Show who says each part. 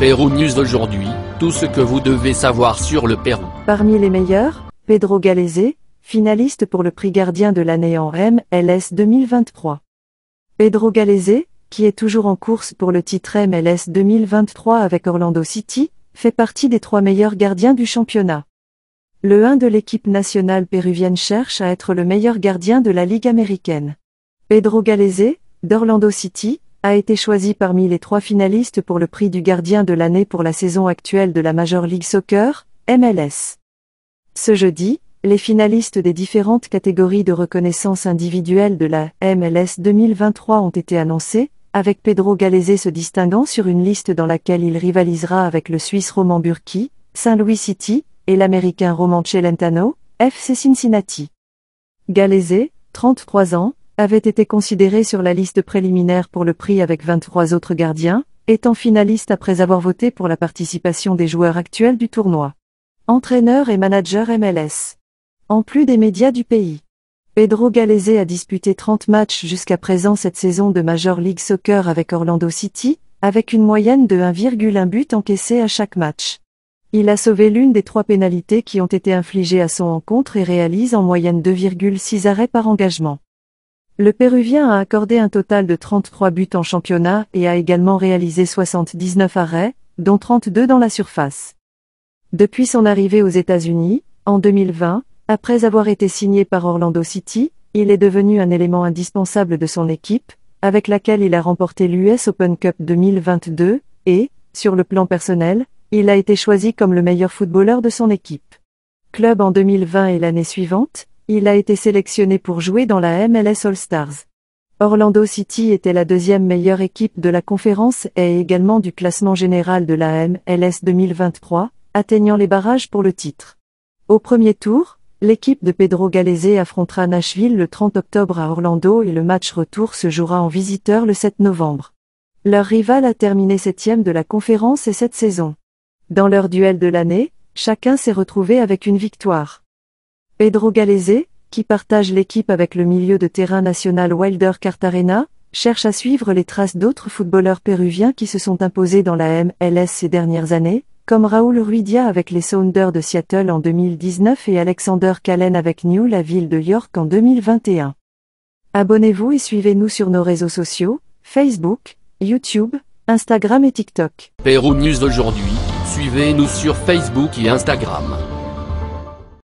Speaker 1: Pérou News d'aujourd'hui, tout ce que vous devez savoir sur le Pérou. Parmi les meilleurs, Pedro Galese, finaliste pour le prix gardien de l'année en MLS 2023. Pedro Galese, qui est toujours en course pour le titre MLS 2023 avec Orlando City, fait partie des trois meilleurs gardiens du championnat. Le 1 de l'équipe nationale péruvienne cherche à être le meilleur gardien de la Ligue américaine. Pedro Galese, d'Orlando City, a été choisi parmi les trois finalistes pour le prix du gardien de l'année pour la saison actuelle de la Major League Soccer, MLS. Ce jeudi, les finalistes des différentes catégories de reconnaissance individuelle de la MLS 2023 ont été annoncés, avec Pedro Galese se distinguant sur une liste dans laquelle il rivalisera avec le Suisse Roman Burki, Saint-Louis City, et l'Américain Roman Celentano, FC Cincinnati. Galese, 33 ans, avait été considéré sur la liste préliminaire pour le prix avec 23 autres gardiens, étant finaliste après avoir voté pour la participation des joueurs actuels du tournoi. Entraîneur et manager MLS. En plus des médias du pays. Pedro Galese a disputé 30 matchs jusqu'à présent cette saison de Major League Soccer avec Orlando City, avec une moyenne de 1,1 but encaissé à chaque match. Il a sauvé l'une des trois pénalités qui ont été infligées à son encontre et réalise en moyenne 2,6 arrêts par engagement. Le Péruvien a accordé un total de 33 buts en championnat et a également réalisé 79 arrêts, dont 32 dans la surface. Depuis son arrivée aux États-Unis, en 2020, après avoir été signé par Orlando City, il est devenu un élément indispensable de son équipe, avec laquelle il a remporté l'US Open Cup 2022, et, sur le plan personnel, il a été choisi comme le meilleur footballeur de son équipe. Club en 2020 et l'année suivante, il a été sélectionné pour jouer dans la MLS All-Stars. Orlando City était la deuxième meilleure équipe de la conférence et également du classement général de la MLS 2023, atteignant les barrages pour le titre. Au premier tour, l'équipe de Pedro Galese affrontera Nashville le 30 octobre à Orlando et le match retour se jouera en visiteur le 7 novembre. Leur rival a terminé septième de la conférence et cette saison. Dans leur duel de l'année, chacun s'est retrouvé avec une victoire. Pedro Galese, qui partage l'équipe avec le milieu de terrain national Wilder Cartarena, cherche à suivre les traces d'autres footballeurs péruviens qui se sont imposés dans la MLS ces dernières années, comme Raoul Ruidia avec les Sounders de Seattle en 2019 et Alexander Callen avec New la ville de York en 2021. Abonnez-vous et suivez-nous sur nos réseaux sociaux, Facebook, YouTube, Instagram et TikTok. Pérou News aujourd'hui. suivez-nous sur Facebook et Instagram.